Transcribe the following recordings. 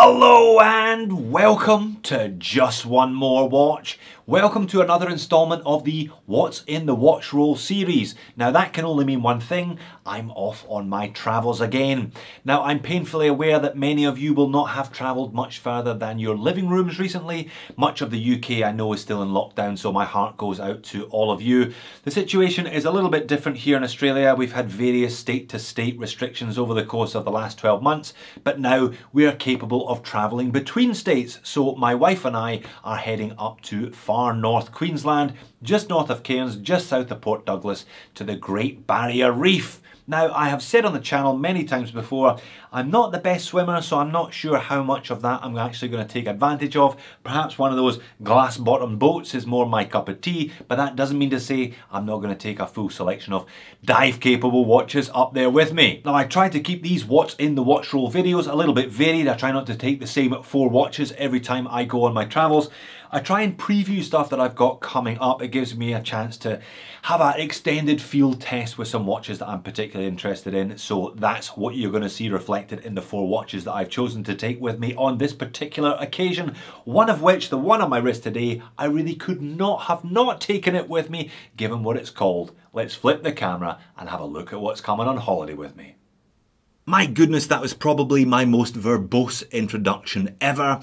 Hello and welcome to Just One More Watch Welcome to another installment of the What's in the Watch Roll series. Now that can only mean one thing, I'm off on my travels again. Now I'm painfully aware that many of you will not have travelled much further than your living rooms recently. Much of the UK I know is still in lockdown so my heart goes out to all of you. The situation is a little bit different here in Australia. We've had various state to state restrictions over the course of the last 12 months but now we are capable of travelling between states so my wife and I are heading up to far north Queensland, just north of Cairns, just south of Port Douglas, to the Great Barrier Reef. Now, I have said on the channel many times before, I'm not the best swimmer, so I'm not sure how much of that I'm actually going to take advantage of. Perhaps one of those glass bottom boats is more my cup of tea, but that doesn't mean to say I'm not going to take a full selection of dive capable watches up there with me. Now, I try to keep these What's in the Watch Roll videos a little bit varied. I try not to take the same four watches every time I go on my travels. I try and preview stuff that I've got coming up. It gives me a chance to have an extended field test with some watches that I'm particularly interested in. So that's what you're going to see reflected in the four watches that I've chosen to take with me on this particular occasion. One of which, the one on my wrist today, I really could not have not taken it with me given what it's called. Let's flip the camera and have a look at what's coming on holiday with me. My goodness, that was probably my most verbose introduction ever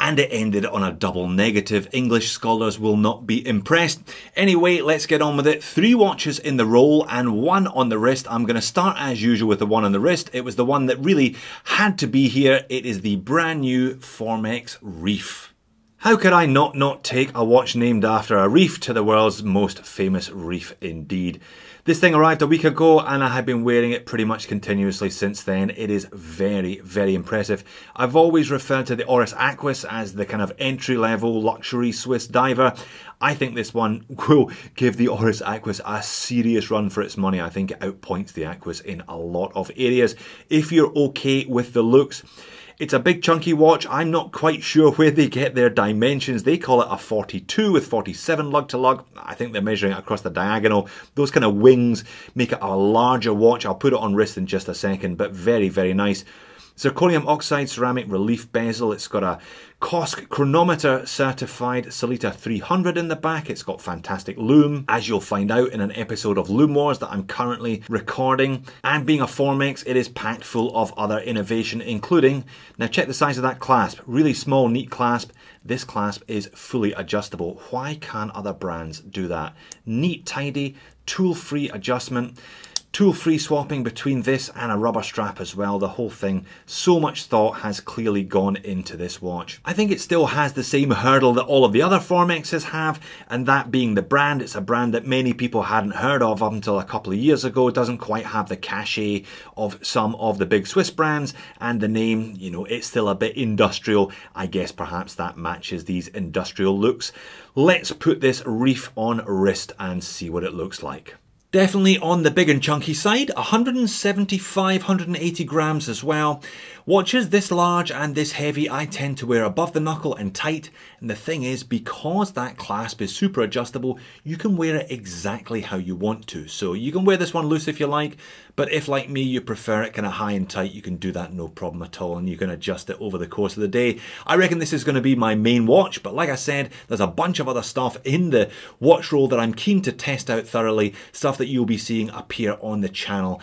and it ended on a double negative. English scholars will not be impressed. Anyway, let's get on with it. Three watches in the roll and one on the wrist. I'm going to start as usual with the one on the wrist. It was the one that really had to be here. It is the brand new Formex Reef. How could I not not take a watch named after a reef to the world's most famous reef indeed? This thing arrived a week ago and I have been wearing it pretty much continuously since then. It is very, very impressive. I've always referred to the Oris Aquis as the kind of entry-level luxury Swiss diver. I think this one will give the Oris Aquis a serious run for its money. I think it outpoints the Aquis in a lot of areas. If you're okay with the looks, it's a big chunky watch. I'm not quite sure where they get their dimensions. They call it a 42 with 47 lug to lug. I think they're measuring it across the diagonal. Those kind of wings make it a larger watch. I'll put it on wrist in just a second, but very, very nice. Zirconium oxide ceramic relief bezel. It's got a Cosc chronometer certified Salita 300 in the back. It's got fantastic loom, as you'll find out in an episode of Loom Wars that I'm currently recording. And being a Formex, it is packed full of other innovation, including, now check the size of that clasp. Really small, neat clasp. This clasp is fully adjustable. Why can't other brands do that? Neat, tidy, tool-free adjustment tool-free swapping between this and a rubber strap as well, the whole thing. So much thought has clearly gone into this watch. I think it still has the same hurdle that all of the other Formexes have, and that being the brand. It's a brand that many people hadn't heard of up until a couple of years ago. It doesn't quite have the cachet of some of the big Swiss brands, and the name, you know, it's still a bit industrial. I guess perhaps that matches these industrial looks. Let's put this reef on wrist and see what it looks like. Definitely on the big and chunky side, 175, 180 grams as well. Watches this large and this heavy I tend to wear above the knuckle and tight. And the thing is, because that clasp is super adjustable, you can wear it exactly how you want to. So you can wear this one loose if you like, but if like me, you prefer it kind of high and tight, you can do that no problem at all. And you can adjust it over the course of the day. I reckon this is going to be my main watch, but like I said, there's a bunch of other stuff in the watch roll that I'm keen to test out thoroughly. Stuff that that you'll be seeing appear on the channel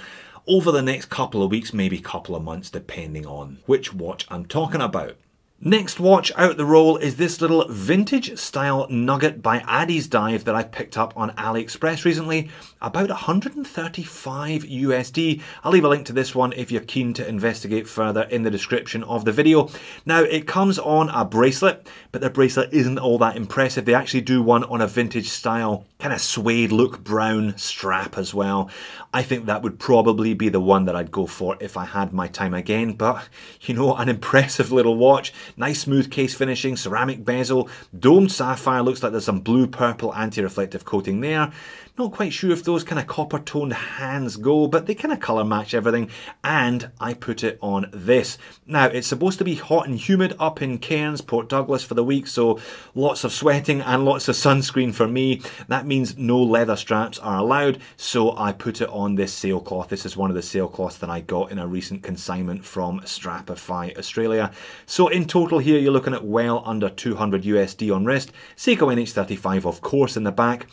over the next couple of weeks, maybe couple of months, depending on which watch I'm talking about. Next watch out the roll is this little vintage style nugget by Addie's Dive that I picked up on AliExpress recently, about 135 USD. I'll leave a link to this one if you're keen to investigate further in the description of the video. Now it comes on a bracelet, but the bracelet isn't all that impressive. They actually do one on a vintage style, kind of suede look brown strap as well. I think that would probably be the one that I'd go for if I had my time again, but you know, an impressive little watch Nice smooth case finishing, ceramic bezel, domed sapphire, looks like there's some blue-purple anti-reflective coating there. Not quite sure if those kind of copper toned hands go, but they kind of colour match everything. And I put it on this. Now, it's supposed to be hot and humid up in Cairns, Port Douglas for the week, so lots of sweating and lots of sunscreen for me. That means no leather straps are allowed, so I put it on this sailcloth. This is one of the sailcloths that I got in a recent consignment from Strapify Australia. So in total here, you're looking at well under 200 USD on wrist. Seiko NH35, of course, in the back.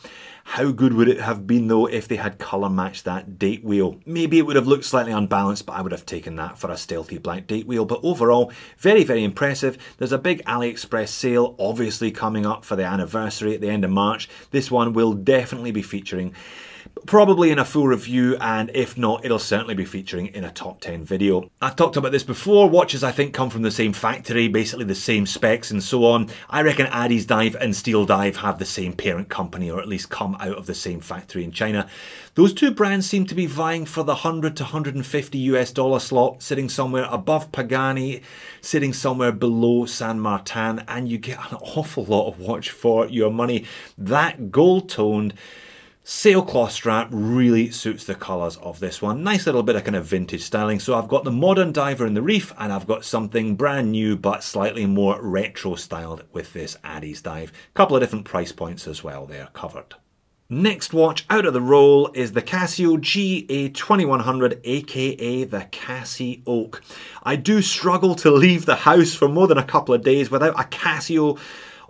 How good would it have been though if they had colour matched that date wheel? Maybe it would have looked slightly unbalanced, but I would have taken that for a stealthy black date wheel. But overall, very, very impressive. There's a big AliExpress sale obviously coming up for the anniversary at the end of March. This one will definitely be featuring probably in a full review, and if not, it'll certainly be featuring in a top 10 video. I've talked about this before, watches I think come from the same factory, basically the same specs and so on. I reckon Addis Dive and Steel Dive have the same parent company, or at least come out of the same factory in China. Those two brands seem to be vying for the 100 to 150 US dollar slot, sitting somewhere above Pagani, sitting somewhere below San Martin, and you get an awful lot of watch for your money. That gold-toned, Sailcloth strap really suits the colours of this one. Nice little bit of kind of vintage styling. So I've got the modern diver in the reef and I've got something brand new but slightly more retro styled with this Addie's dive. Couple of different price points as well They're covered. Next watch out of the roll is the Casio GA2100 aka the Cassie Oak. I do struggle to leave the house for more than a couple of days without a Casio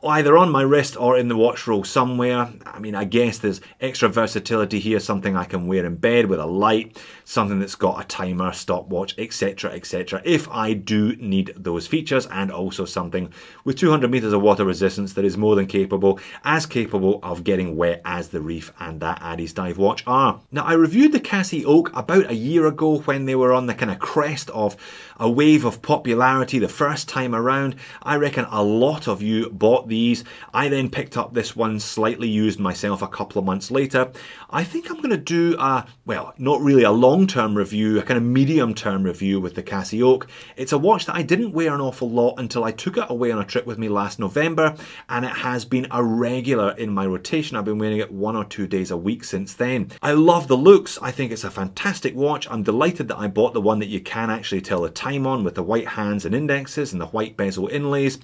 either on my wrist or in the watch roll somewhere. I mean, I guess there's extra versatility here, something I can wear in bed with a light, something that's got a timer, stopwatch, etc., etc. If I do need those features, and also something with 200 meters of water resistance that is more than capable, as capable of getting wet as the Reef and that Addis dive watch are. Now, I reviewed the Cassie Oak about a year ago when they were on the kind of crest of a wave of popularity the first time around. I reckon a lot of you bought these. I then picked up this one, slightly used myself a couple of months later. I think I'm going to do a, well, not really a long long-term review, a kind of medium-term review with the Cassie Oak. It's a watch that I didn't wear an awful lot until I took it away on a trip with me last November, and it has been a regular in my rotation. I've been wearing it one or two days a week since then. I love the looks. I think it's a fantastic watch. I'm delighted that I bought the one that you can actually tell the time on with the white hands and indexes and the white bezel inlays.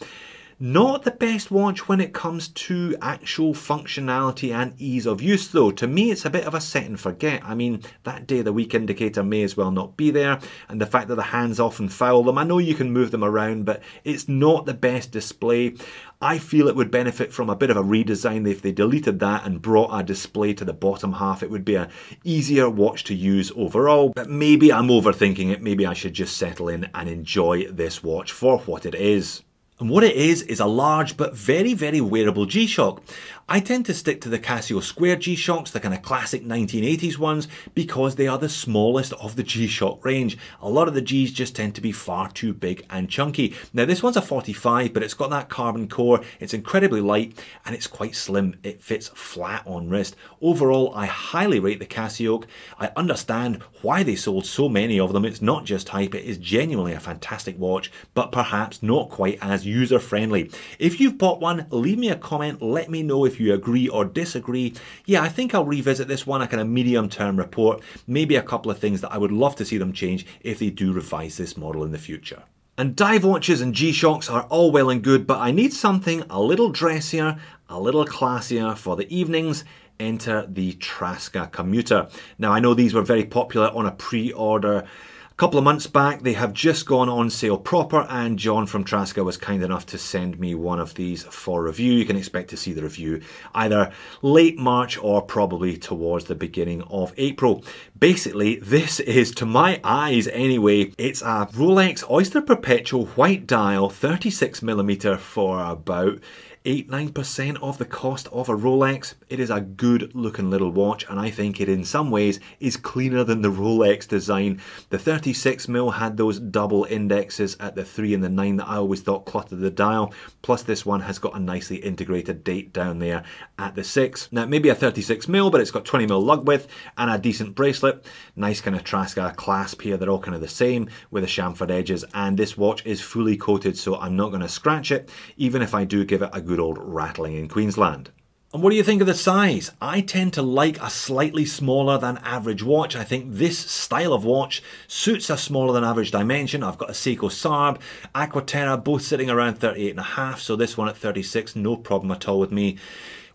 Not the best watch when it comes to actual functionality and ease of use though. To me it's a bit of a set and forget. I mean that day of the week indicator may as well not be there and the fact that the hands often foul them. I know you can move them around but it's not the best display. I feel it would benefit from a bit of a redesign if they deleted that and brought a display to the bottom half. It would be an easier watch to use overall, but maybe I'm overthinking it. Maybe I should just settle in and enjoy this watch for what it is. And what it is, is a large but very, very wearable G-Shock. I tend to stick to the Casio Square G-Shocks, the kind of classic 1980s ones, because they are the smallest of the G-Shock range. A lot of the Gs just tend to be far too big and chunky. Now this one's a 45, but it's got that carbon core, it's incredibly light, and it's quite slim. It fits flat on wrist. Overall, I highly rate the Casio. I understand why they sold so many of them. It's not just hype, it is genuinely a fantastic watch, but perhaps not quite as user-friendly. If you've bought one, leave me a comment, let me know if if you agree or disagree. Yeah, I think I'll revisit this one, a kind of medium term report, maybe a couple of things that I would love to see them change if they do revise this model in the future. And dive watches and G-Shocks are all well and good, but I need something a little dressier, a little classier for the evenings, enter the Traska Commuter. Now I know these were very popular on a pre-order a couple of months back, they have just gone on sale proper, and John from Traska was kind enough to send me one of these for review. You can expect to see the review either late March or probably towards the beginning of April. Basically, this is, to my eyes anyway, it's a Rolex Oyster Perpetual white dial, 36mm for about 8 9% of the cost of a Rolex. It is a good looking little watch, and I think it in some ways is cleaner than the Rolex design. The 36mm had those double indexes at the 3 and the 9 that I always thought cluttered the dial, plus this one has got a nicely integrated date down there at the 6. Now, maybe a 36mm, but it's got 20mm lug width and a decent bracelet. Nice kind of Trasca clasp here, they're all kind of the same with the chamfered edges, and this watch is fully coated, so I'm not going to scratch it, even if I do give it a good good old rattling in Queensland. And what do you think of the size? I tend to like a slightly smaller than average watch. I think this style of watch suits a smaller than average dimension. I've got a Seiko Sarb, Aquaterra, both sitting around 38 and a half, so this one at 36, no problem at all with me.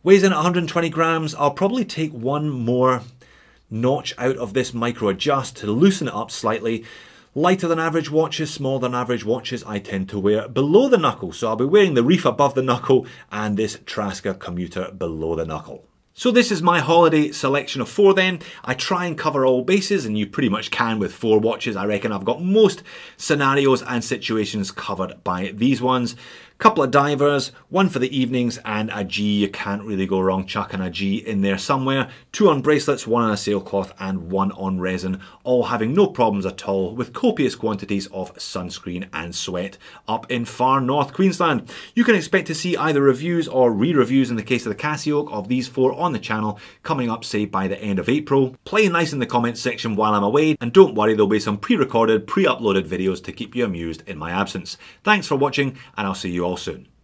Weighs in at 120 grams. I'll probably take one more notch out of this micro adjust to loosen it up slightly Lighter than average watches, smaller than average watches, I tend to wear below the knuckle. So I'll be wearing the Reef above the knuckle and this Trasker commuter below the knuckle. So this is my holiday selection of four then. I try and cover all bases and you pretty much can with four watches. I reckon I've got most scenarios and situations covered by these ones. Couple of divers, one for the evenings, and a G. You can't really go wrong chucking a G in there somewhere. Two on bracelets, one on a sailcloth, and one on resin, all having no problems at all with copious quantities of sunscreen and sweat up in far north Queensland. You can expect to see either reviews or re-reviews in the case of the Cassioke of these four on the channel coming up say by the end of April. Play nice in the comments section while I'm away and don't worry there'll be some pre-recorded, pre-uploaded videos to keep you amused in my absence. Thanks for watching and I'll see you all soon.